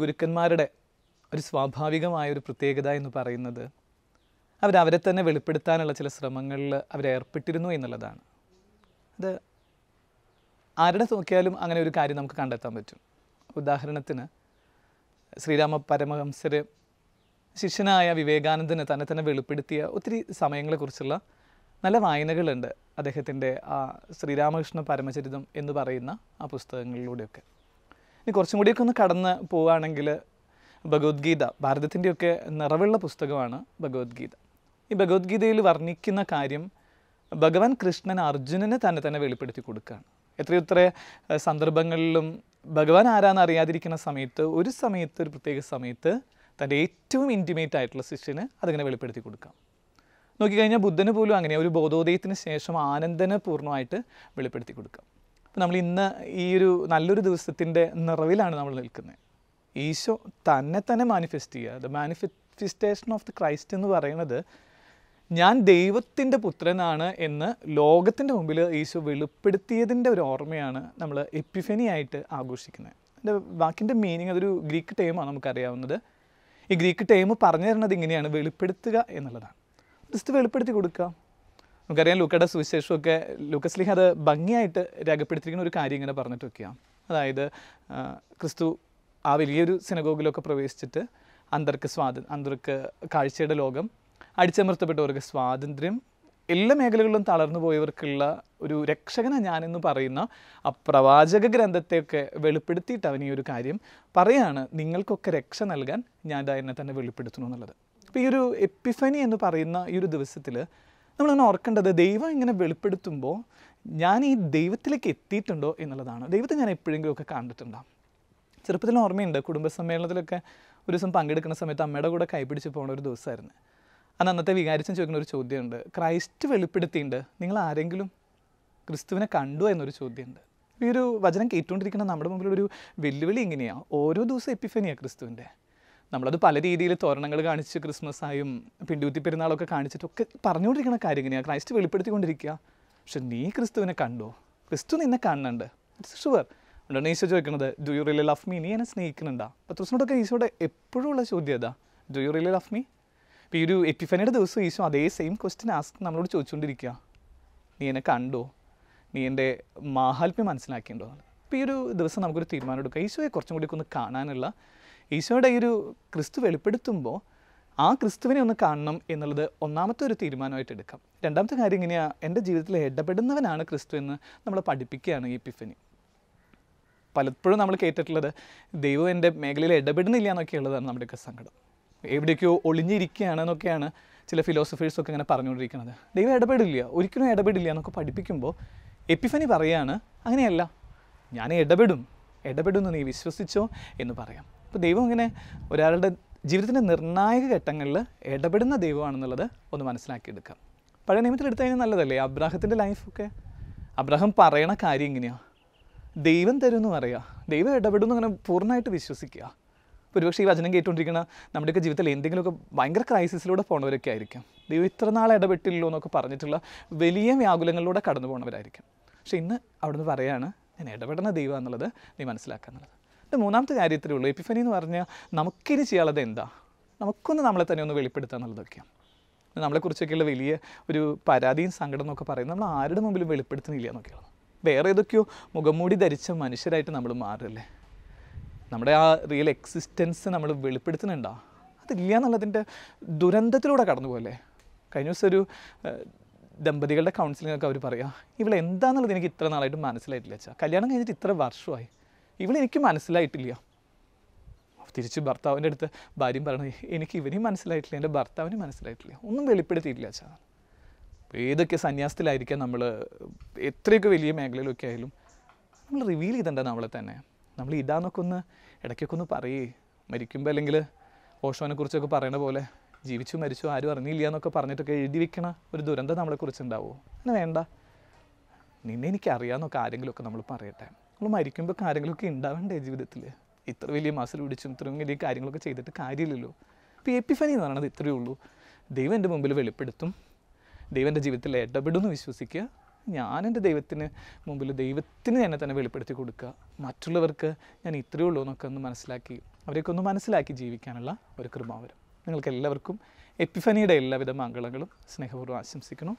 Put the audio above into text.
ഗുരുക്കന്മാരുടെ ഒരു സ്വാഭാവികമായ ഒരു പ്രത്യേകത എന്ന് പറയുന്നത് അവരവരെ തന്നെ വെളിപ്പെടുത്താനുള്ള ചില ശ്രമങ്ങളിൽ അവരേർപ്പെട്ടിരുന്നു എന്നുള്ളതാണ് അത് ആരുടെ നോക്കിയാലും അങ്ങനെ ഒരു കാര്യം നമുക്ക് കണ്ടെത്താൻ പറ്റും ഉദാഹരണത്തിന് ശ്രീരാമ പരമഹംസര് ശിഷ്യനായ വിവേകാനന്ദന് തന്നെ തന്നെ വെളിപ്പെടുത്തിയ ഒത്തിരി സമയങ്ങളെക്കുറിച്ചുള്ള നല്ല വായനകളുണ്ട് അദ്ദേഹത്തിൻ്റെ ആ ശ്രീരാമകൃഷ്ണ പരമചരിതം എന്ന് പറയുന്ന ആ പുസ്തകങ്ങളിലൂടെയൊക്കെ ഇനി കുറച്ചും കൂടിയൊക്കെ ഒന്ന് കടന്ന് പോവുകയാണെങ്കിൽ ഭഗവത്ഗീത ഭാരതത്തിൻ്റെയൊക്കെ നിറവുള്ള പുസ്തകമാണ് ഭഗവത്ഗീത ഈ ഭഗവത്ഗീതയിൽ വർണ്ണിക്കുന്ന കാര്യം ഭഗവാൻ കൃഷ്ണൻ അർജുനനെ തന്നെ തന്നെ വെളിപ്പെടുത്തി കൊടുക്കുകയാണ് എത്രയെത്ര സന്ദർഭങ്ങളിലും ഭഗവാൻ ആരാന്ന് അറിയാതിരിക്കുന്ന സമയത്ത് ഒരു സമയത്ത് ഒരു പ്രത്യേക സമയത്ത് തൻ്റെ ഏറ്റവും ഇൻറ്റിമേറ്റ് ആയിട്ടുള്ള ശിഷ്യന് അതിങ്ങനെ വെളിപ്പെടുത്തി കൊടുക്കാം നോക്കിക്കഴിഞ്ഞാൽ ബുദ്ധന് പോലും അങ്ങനെ ഒരു ബോധോദയത്തിന് ശേഷം ആനന്ദനെ പൂർണ്ണമായിട്ട് വെളിപ്പെടുത്തി കൊടുക്കാം അപ്പം നമ്മൾ ഇന്ന് ഈ ഒരു നല്ലൊരു ദിവസത്തിൻ്റെ നിറവിലാണ് നമ്മൾ നിൽക്കുന്നത് ഈശോ തന്നെ തന്നെ മാനിഫെസ്റ്റ് ചെയ്യുക the manifestation of the Christ എന്ന് പറയുന്നത് ഞാൻ ദൈവത്തിൻ്റെ പുത്രനാണ് എന്ന് ലോകത്തിൻ്റെ മുമ്പിൽ ഈശോ വെളിപ്പെടുത്തിയതിൻ്റെ ഒരു ഓർമ്മയാണ് നമ്മൾ ആയിട്ട് ആഘോഷിക്കുന്നത് എൻ്റെ വാക്കിൻ്റെ മീനിങ് അതൊരു ഗ്രീക്ക് ടൈമാണ് നമുക്കറിയാവുന്നത് ഈ ഗ്രീക്ക് ടൈം പറഞ്ഞു തരുന്നത് ഇങ്ങനെയാണ് വെളിപ്പെടുത്തുക എന്നുള്ളതാണ് ജസ്റ്റ് വെളിപ്പെടുത്തി കൊടുക്കുക നമുക്കറിയാം ലൂക്കയുടെ സുവിശേഷമൊക്കെ ലൂക്കസ് ലീഹ അത് ഭംഗിയായിട്ട് രേഖപ്പെടുത്തിയിരിക്കുന്ന ഒരു കാര്യം ഇങ്ങനെ പറഞ്ഞിട്ടൊക്കെയാണ് അതായത് ക്രിസ്തു ആ വലിയൊരു സിനഗോഗിലൊക്കെ പ്രവേശിച്ചിട്ട് അന്തർക്ക് സ്വാതന് അന്തർക്ക് കാഴ്ചയുടെ ലോകം അടിച്ചമർത്തപ്പെട്ടവർക്ക് സ്വാതന്ത്ര്യം എല്ലാ മേഖലകളിലും തളർന്നു പോയവർക്കുള്ള ഒരു രക്ഷകന ഞാനെന്ന് പറയുന്ന ആ പ്രവാചക ഗ്രന്ഥത്തെയൊക്കെ വെളിപ്പെടുത്തിയിട്ട് അവൻ ഈ ഒരു കാര്യം പറയാണ് നിങ്ങൾക്കൊക്കെ രക്ഷ നൽകാൻ ഞാൻ എന്നെ തന്നെ വെളിപ്പെടുത്തുന്നു എന്നുള്ളത് അപ്പോൾ ഈ ഒരു എപ്പിഫനി എന്ന് പറയുന്ന ഈ ഒരു ദിവസത്തിൽ നമ്മളങ്ങനെ ഓർക്കേണ്ടത് ദൈവം ഇങ്ങനെ വെളിപ്പെടുത്തുമ്പോൾ ഞാൻ ഈ ദൈവത്തിലേക്ക് എത്തിയിട്ടുണ്ടോ എന്നുള്ളതാണ് ദൈവത്തെ ഞാൻ എപ്പോഴെങ്കിലും ഒക്കെ കണ്ടിട്ടുണ്ടോ ചെറുപ്പത്തിൽ ഓർമ്മയുണ്ട് കുടുംബ സമ്മേളനത്തിലൊക്കെ ഒരു ദിവസം പങ്കെടുക്കുന്ന സമയത്ത് അമ്മയുടെ കൂടെ കൈപിടിച്ച് പോകുന്ന ഒരു ദിവസമായിരുന്നു അന്ന് അന്നത്തെ വികാരിച്ചും ചോദിക്കുന്ന ഒരു ചോദ്യമുണ്ട് ക്രൈസ്റ്റ് വെളിപ്പെടുത്തിയിട്ടുണ്ട് നിങ്ങൾ ആരെങ്കിലും ക്രിസ്തുവിനെ കണ്ടു എന്നൊരു ചോദ്യമുണ്ട് ഈ ഒരു വചനം കേട്ടുകൊണ്ടിരിക്കുന്ന നമ്മുടെ മുമ്പിൽ ഒരു വെല്ലുവിളി എങ്ങനെയാണ് ഓരോ ദിവസം എപ്പിഫനിയാണ് ക്രിസ്തുവിൻ്റെ നമ്മളത് പല രീതിയിൽ തോരണങ്ങൾ കാണിച്ച് ക്രിസ്മസ് ആയും പിണ്ടൂത്തി പെരുന്നാളൊക്കെ കാണിച്ചിട്ടൊക്കെ പറഞ്ഞുകൊണ്ടിരിക്കുന്ന കാര്യം ഇങ്ങനെയാണ് ക്രൈസ്റ്റ് വെളിപ്പെടുത്തിക്കൊണ്ടിരിക്കുക പക്ഷെ നീ ക്രിസ്തുവിനെ കണ്ടോ ക്രിസ്തു നിന്നെ കാണുന്നുണ്ട് ഇറ്റ്സ് ഷുവർ അതുകൊണ്ടാണ് ഈശോ ചോദിക്കുന്നത് do you really love me നീ എന്നെ സ്നേഹിക്കുന്നുണ്ടാ പത്രോസിനോടൊക്കെ ഈശോയുടെ എപ്പോഴും ഉള്ള ചോദ്യം അതാ do you really love me ഇപ്പോൾ ഈ ഒരു എപ്പിഫനയുടെ ദിവസം ഈശോ അതേ സെയിം ക്വസ്റ്റ്യൻ ആസ്ക് നമ്മളോട് ചോദിച്ചുകൊണ്ടിരിക്കുക നീ എന്നെ കണ്ടോ നീ എൻ്റെ മാഹാത്മ്യം മനസ്സിലാക്കിയിട്ടുണ്ടോ ഇപ്പോൾ ഈ ഒരു ദിവസം നമുക്കൊരു തീരുമാനം എടുക്കുക ഈശോയെ കുറച്ചും കൂടി ഒന്ന് കാണാനുള്ള ഈശോയുടെ ഈ ഒരു ക്രിസ്തു വെളിപ്പെടുത്തുമ്പോൾ ആ ക്രിസ്തുവിനെ ഒന്ന് കാണണം എന്നുള്ളത് ഒന്നാമത്തെ ഒരു തീരുമാനമായിട്ട് എടുക്കാം രണ്ടാമത്തെ കാര്യം ഇങ്ങനെയാണ് എൻ്റെ ജീവിതത്തിൽ ഇടപെടുന്നവനാണ് ക്രിസ്തു എന്ന് നമ്മൾ പഠിപ്പിക്കുകയാണ് ഈ എപ്പിഫനി പലപ്പോഴും നമ്മൾ കേട്ടിട്ടുള്ളത് ദൈവം എൻ്റെ മേഖലയിൽ ഇടപെടുന്നില്ല എന്നൊക്കെ ഉള്ളതാണ് നമ്മുടെയൊക്കെ സങ്കടം എവിടെയൊക്കെയോ ഒളിഞ്ഞിരിക്കുകയാണ് എന്നൊക്കെയാണ് ചില ഫിലോസഫേഴ്സൊക്കെ ഇങ്ങനെ പറഞ്ഞുകൊണ്ടിരിക്കുന്നത് ദൈവം ഇടപെടില്ല ഒരിക്കലും ഇടപെടില്ല എന്നൊക്കെ പഠിപ്പിക്കുമ്പോൾ എപ്പിഫനി പറയാണ് അങ്ങനെയല്ല ഞാൻ ഇടപെടും ഇടപെടുമെന്ന് നീ വിശ്വസിച്ചോ എന്ന് പറയാം അപ്പോൾ ദൈവം ഇങ്ങനെ ഒരാളുടെ ജീവിതത്തിൻ്റെ നിർണായക ഘട്ടങ്ങളിൽ ഇടപെടുന്ന ദൈവമാണെന്നുള്ളത് ഒന്ന് മനസ്സിലാക്കിയെടുക്കാം പഴയ നിയമത്തിൽ എടുത്തു കഴിഞ്ഞാൽ നല്ലതല്ലേ അബ്രാഹത്തിൻ്റെ ലൈഫൊക്കെ അബ്രാഹം പറയണ കാര്യം ഇങ്ങനെയാണ് ദൈവം തരുമെന്ന് പറയുക ദൈവം ഇടപെടുന്നു അങ്ങനെ പൂർണ്ണമായിട്ട് വിശ്വസിക്കുക ഒരുപക്ഷെ ഈ വചനം കേട്ടുകൊണ്ടിരിക്കുന്ന നമ്മുടെയൊക്കെ ജീവിതത്തിൽ എന്തെങ്കിലുമൊക്കെ ഭയങ്കര ക്രൈസിസിലൂടെ പോണവരൊക്കെ ആയിരിക്കും ദൈവം ഇത്ര നാൾ ഇടപെട്ടില്ലല്ലോ എന്നൊക്കെ പറഞ്ഞിട്ടുള്ള വലിയ വ്യാകുലങ്ങളിലൂടെ കടന്നു പോകുന്നവരായിരിക്കും പക്ഷെ ഇന്ന് അവിടുന്ന് പറയുകയാണ് ഞാൻ ഇടപെടുന്ന ദൈവം എന്നുള്ളത് നീ മനസ്സിലാക്കുക മൂന്നാമത്തെ കാര്യത്തിലേ ഉള്ളൂ എപ്പിഫനി എന്ന് പറഞ്ഞാൽ നമുക്കിനി ചെയ്യാനുള്ളത് എന്താ നമുക്കൊന്ന് നമ്മളെ തന്നെ ഒന്ന് വെളിപ്പെടുത്തുക എന്നുള്ളതൊക്കെയാണ് നമ്മളെക്കുറിച്ചൊക്കെയുള്ള വലിയ ഒരു പരാതിയും സങ്കടം എന്നൊക്കെ പറയുന്നത് നമ്മൾ ആരുടെ മുമ്പിലും വെളിപ്പെടുത്തുന്നില്ല എന്നൊക്കെയാണ് വേറെ ഏതൊക്കെയോ മുഖംമൂടി ധരിച്ച മനുഷ്യരായിട്ട് നമ്മൾ മാറില്ലേ നമ്മുടെ ആ റിയൽ എക്സിസ്റ്റൻസ് നമ്മൾ വെളിപ്പെടുത്തുന്നുണ്ടോ അതില്ല എന്നുള്ളതിൻ്റെ ദുരന്തത്തിലൂടെ കടന്നു പോലെ കഴിഞ്ഞ ദിവസം ഒരു ദമ്പതികളുടെ കൗൺസിലിങ്ങൊക്കെ അവർ പറയുക ഇവളെന്താണെന്നുള്ളത് എനിക്ക് ഇത്ര നാളായിട്ട് മനസ്സിലായിട്ടില്ല വെച്ചാൽ കല്യാണം കഴിഞ്ഞിട്ട് ഇത്ര വർഷമായി ഇവളെനിക്ക് മനസ്സിലായിട്ടില്ല തിരിച്ച് ഭർത്താവിൻ്റെ അടുത്ത് ഭാര്യയും പറഞ്ഞു എനിക്ക് ഇവനെയും മനസ്സിലായിട്ടില്ല എൻ്റെ ഭർത്താവിനും മനസ്സിലായിട്ടില്ല ഒന്നും വെളിപ്പെടുത്തിയില്ല അച്ഛാ ഏതൊക്കെ സന്യാസത്തിലായിരിക്കാം നമ്മൾ എത്രയൊക്കെ വലിയ മേഖലയിലൊക്കെ ആയാലും നമ്മൾ റിവീൽ ചെയ്തണ്ട നമ്മളെ തന്നെ നമ്മൾ ഇതാന്നൊക്കെ ഒന്ന് ഇടയ്ക്കൊക്കെ ഒന്ന് പറയേ മരിക്കുമ്പോൾ അല്ലെങ്കിൽ കുറിച്ചൊക്കെ പറയണ പോലെ ജീവിച്ചു മരിച്ചു ആരും അറിഞ്ഞില്ല എന്നൊക്കെ പറഞ്ഞിട്ടൊക്കെ എഴുതി വെക്കണ ഒരു ദുരന്തം നമ്മളെക്കുറിച്ച് ഉണ്ടാവുമോ അങ്ങനെ വേണ്ട നിന്നെ എനിക്കറിയാമെന്നൊക്കെ ആരെങ്കിലുമൊക്കെ നമ്മൾ പറയട്ടെ നമ്മൾ മരിക്കുമ്പോൾ കാര്യങ്ങളൊക്കെ ഉണ്ടാവണ്ടേ ജീവിതത്തിൽ ഇത്ര വലിയ മസിൽ പിടിച്ചും ഇത്രയും വലിയ കാര്യങ്ങളൊക്കെ ചെയ്തിട്ട് കാര്യമില്ലല്ലോ ഇപ്പോൾ എപ്പിഫനി എന്ന് പറയുന്നത് ഇത്രയേ ഉള്ളൂ ദൈവം എൻ്റെ മുമ്പിൽ വെളിപ്പെടുത്തും ദൈവം എൻ്റെ ജീവിതത്തിൽ എന്ന് വിശ്വസിക്കുക ഞാൻ എൻ്റെ ദൈവത്തിന് മുമ്പിൽ ദൈവത്തിന് എന്നെ തന്നെ വെളിപ്പെടുത്തി കൊടുക്കുക മറ്റുള്ളവർക്ക് ഞാൻ ഇത്രയേ ഉള്ളൂ എന്നൊക്കെ ഒന്ന് മനസ്സിലാക്കി അവരെയൊക്കെ ഒന്ന് മനസ്സിലാക്കി ജീവിക്കാനുള്ള ഒരു കൃപാവരം നിങ്ങൾക്ക് എല്ലാവർക്കും എപ്പിഫനിയുടെ എല്ലാവിധ മംഗളങ്ങളും സ്നേഹപൂർവ്വം ആശംസിക്കുന്നു